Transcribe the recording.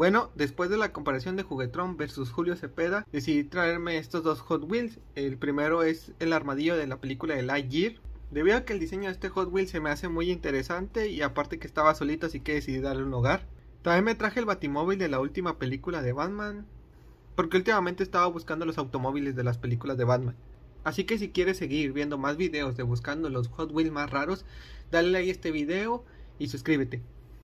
Bueno, después de la comparación de Juguetron versus Julio Cepeda, decidí traerme estos dos Hot Wheels. El primero es el armadillo de la película de Lightyear. Debido a que el diseño de este Hot Wheel se me hace muy interesante y aparte que estaba solito así que decidí darle un hogar. También me traje el batimóvil de la última película de Batman, porque últimamente estaba buscando los automóviles de las películas de Batman. Así que si quieres seguir viendo más videos de buscando los Hot Wheels más raros, dale like a este video y suscríbete.